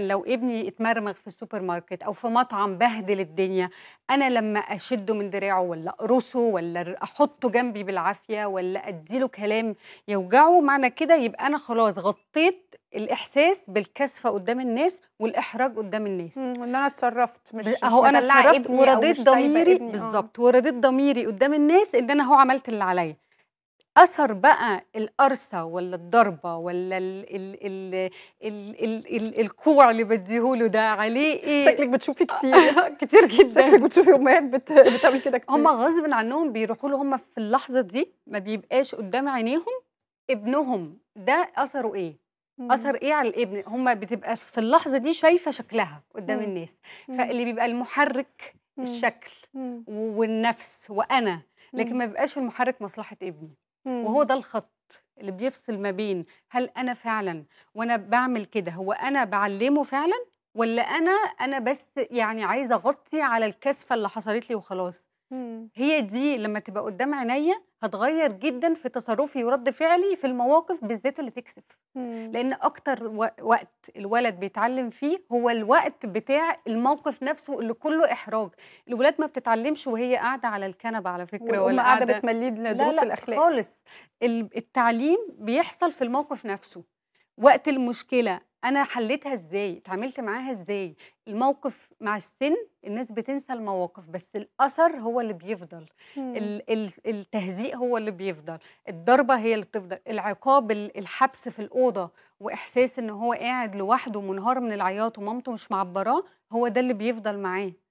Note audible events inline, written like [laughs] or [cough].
لو ابني اتمرمغ في السوبر ماركت او في مطعم بهدل الدنيا انا لما اشده من دراعه ولا اقرصه ولا احطه جنبي بالعافيه ولا اديله كلام يوجعه معنى كده يبقى انا خلاص غطيت الاحساس بالكسفه قدام الناس والاحراج قدام الناس وان انا اتصرفت مش اهو انا اتصرفت ورديت ضميري آه. بالظبط ورديت ضميري قدام الناس ان انا هو عملت اللي عليا اثر بقى القرصه ولا الضربه ولا ال ال ال ال ال ال الكوع اللي بديهوله ده عليه ايه شكلك بتشوفي آه، كتير [laughs] كتير جدا شكلك بتشوفي امهات بت... بتعمل كده كتير هم غصب عنهم بيروحوا له هم في اللحظه دي ما بيبقاش قدام عينيهم ابنهم ده اثره ايه اثر ايه على الابن هم بتبقى في اللحظه دي شايفه شكلها قدام مم. الناس فاللي بيبقى المحرك مم. الشكل مم. والنفس وانا لكن ما بيبقاش المحرك مصلحه ابني وهو ده الخط اللي بيفصل ما بين هل انا فعلا وانا بعمل كده هو انا بعلمه فعلا ولا انا انا بس يعني عايزه اغطي على الكسفه اللي حصلت لي وخلاص هي دي لما تبقى قدام عينيا هتغير جدا في تصرفي ورد فعلي في المواقف بالذات اللي تكسف لان اكتر وقت الولد بيتعلم فيه هو الوقت بتاع الموقف نفسه اللي كله احراج الولاد ما بتتعلمش وهي قاعده على الكنبه على فكره ولا قاعده بتمليه لدروس الاخلاق خالص التعليم بيحصل في الموقف نفسه وقت المشكله انا حليتها ازاي اتعاملت معاها ازاي الموقف مع السن الناس بتنسى المواقف بس الاثر هو اللي بيفضل ال ال التهزيق هو اللي بيفضل الضربه هي اللي بتفضل العقاب الحبس في الاوضه واحساس ان هو قاعد لوحده منهار من العياط ومامته مش معبراه هو ده اللي بيفضل معاه